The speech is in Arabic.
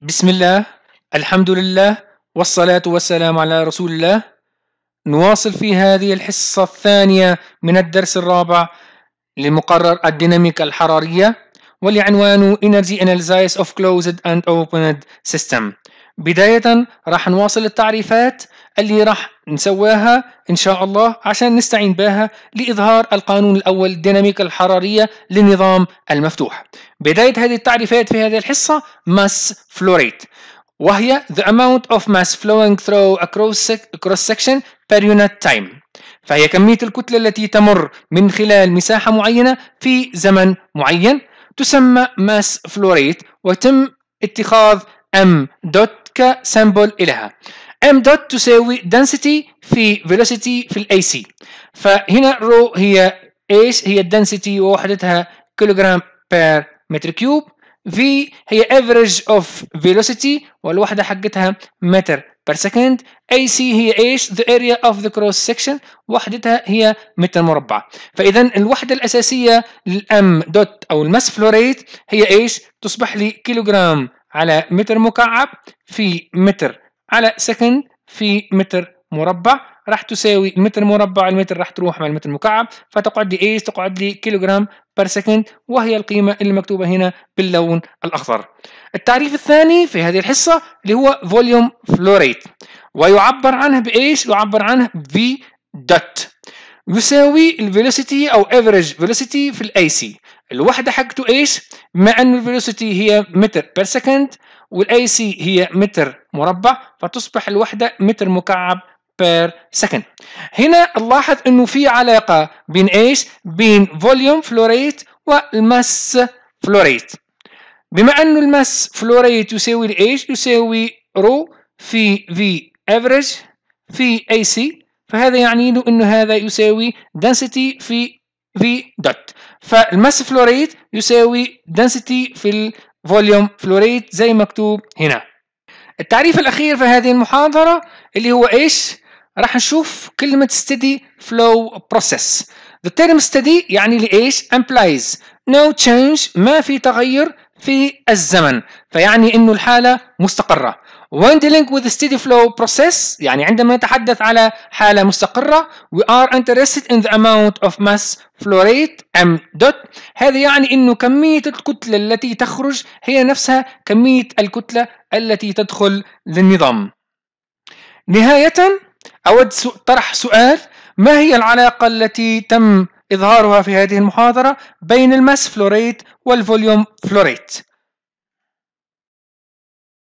بسم الله الحمد لله والصلاة والسلام على رسول الله نواصل في هذه الحصة الثانية من الدرس الرابع لمقرر الديناميكا الحرارية ولعنوانه Energy Analysis of Closed and Opened System بداية راح نواصل التعريفات اللي راح نسواها إن شاء الله عشان نستعين بها لإظهار القانون الأول الديناميكا الحرارية للنظام المفتوح بداية هذه التعريفات في هذه الحصة mass flow rate وهي the amount of mass flowing through a cross section per unit time فهي كمية الكتلة التي تمر من خلال مساحة معينة في زمن معين تسمى mass flow rate وتم اتخاذ m dot كسامبل إليها m dot تساوي density في velocity في الاي سي فهنا رو هي ايش هي الدنسيتي ووحدتها كيلوغرام بير متر كيوب v هي average of velocity والوحدة حقتها متر بير سكند AC هي ايش the area of the cross section وحدتها هي متر مربع فاذا الوحده الاساسيه للم دوت او الماس فلوريت هي ايش تصبح لي كيلوغرام على متر مكعب في متر على سكند في متر مربع راح تساوي متر مربع المتر راح تروح مع المتر المكعب فتقعد لي ايس تقعد لي كيلوغرام بر سكند وهي القيمة اللي مكتوبه هنا باللون الأخضر التعريف الثاني في هذه الحصة اللي هو فوليوم فلوريت ويعبر عنه بإيش؟ يعبر عنه في دوت يساوي الفيلوسيتي أو average velocity في الأي سي الوحده حقته ايش؟ مع ان الفيلوسيتي هي متر بير سكند والاي سي هي متر مربع فتصبح الوحده متر مكعب بير سكند هنا نلاحظ انه في علاقه بين ايش؟ بين فوليوم فلوريت والماس فلوريت بما انه الماس فلوريت يساوي ايش؟ يساوي رو في في افريج في اي سي فهذا يعني انه هذا يساوي density في في دوت فالماس فلوريت يساوي density في الفوليوم فلوريت زي مكتوب هنا التعريف الأخير في هذه المحاضرة اللي هو إيش؟ راح نشوف كلمة steady flow process The term steady يعني لإيش؟ implies no change ما في تغير في الزمن فيعني إنه الحالة مستقرة When dealing with the steady flow process يعني عندما نتحدث على حالة مستقرة we are interested in the amount of mass flow rate m dot هذا يعني أنه كمية الكتلة التي تخرج هي نفسها كمية الكتلة التي تدخل للنظام نهاية أود طرح سؤال ما هي العلاقة التي تم إظهارها في هذه المحاضرة بين الماس فلوريت والفوليوم فلوريت